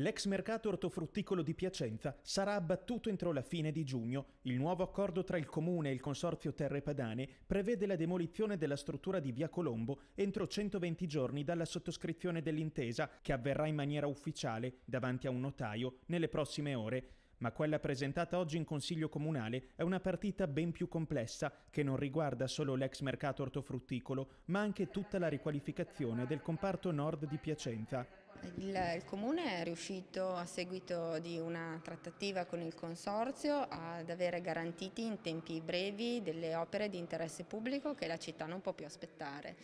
L'ex mercato ortofrutticolo di Piacenza sarà abbattuto entro la fine di giugno. Il nuovo accordo tra il comune e il consorzio Terre Padane prevede la demolizione della struttura di Via Colombo entro 120 giorni dalla sottoscrizione dell'intesa, che avverrà in maniera ufficiale davanti a un notaio nelle prossime ore ma quella presentata oggi in Consiglio Comunale è una partita ben più complessa che non riguarda solo l'ex mercato ortofrutticolo, ma anche tutta la riqualificazione del comparto nord di Piacenza. Il, il Comune è riuscito a seguito di una trattativa con il Consorzio ad avere garantiti in tempi brevi delle opere di interesse pubblico che la città non può più aspettare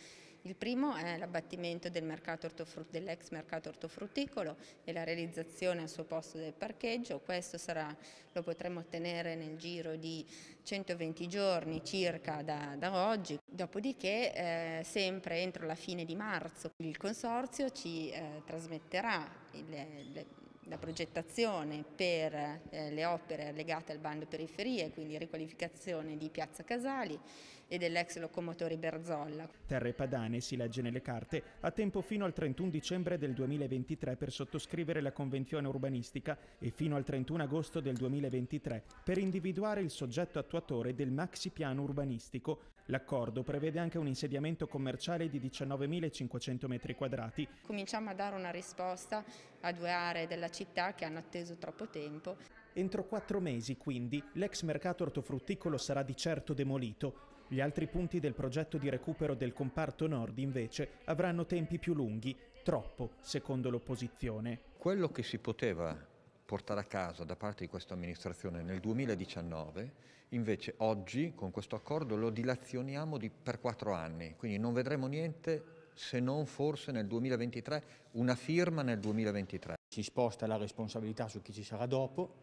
il primo è l'abbattimento dell'ex mercato ortofrutticolo e la realizzazione al suo posto del parcheggio. Questo sarà, lo potremo ottenere nel giro di 120 giorni circa da, da oggi. Dopodiché, eh, sempre entro la fine di marzo, il Consorzio ci eh, trasmetterà le, le, la progettazione per eh, le opere legate al bando periferie, quindi riqualificazione di Piazza Casali e dell'ex locomotore Berzolla. Terre Padane, si legge nelle carte, ha tempo fino al 31 dicembre del 2023 per sottoscrivere la convenzione urbanistica e fino al 31 agosto del 2023 per individuare il soggetto attuatore del maxi piano urbanistico. L'accordo prevede anche un insediamento commerciale di 19.500 metri quadrati. Cominciamo a dare una risposta a due aree della città che hanno atteso troppo tempo. Entro quattro mesi, quindi, l'ex mercato ortofrutticolo sarà di certo demolito. Gli altri punti del progetto di recupero del comparto nord invece avranno tempi più lunghi, troppo secondo l'opposizione. Quello che si poteva portare a casa da parte di questa amministrazione nel 2019, invece oggi con questo accordo lo dilazioniamo di, per quattro anni, quindi non vedremo niente se non forse nel 2023, una firma nel 2023. Si sposta la responsabilità su chi ci sarà dopo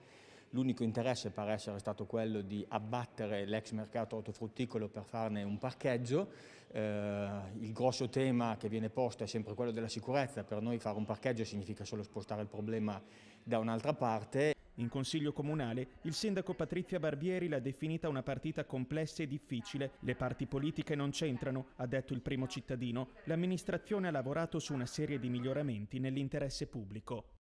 l'unico interesse pare essere stato quello di abbattere l'ex mercato ortofrutticolo per farne un parcheggio. Eh, il grosso tema che viene posto è sempre quello della sicurezza, per noi fare un parcheggio significa solo spostare il problema da un'altra parte. In Consiglio Comunale il sindaco Patrizia Barbieri l'ha definita una partita complessa e difficile. Le parti politiche non c'entrano, ha detto il primo cittadino. L'amministrazione ha lavorato su una serie di miglioramenti nell'interesse pubblico.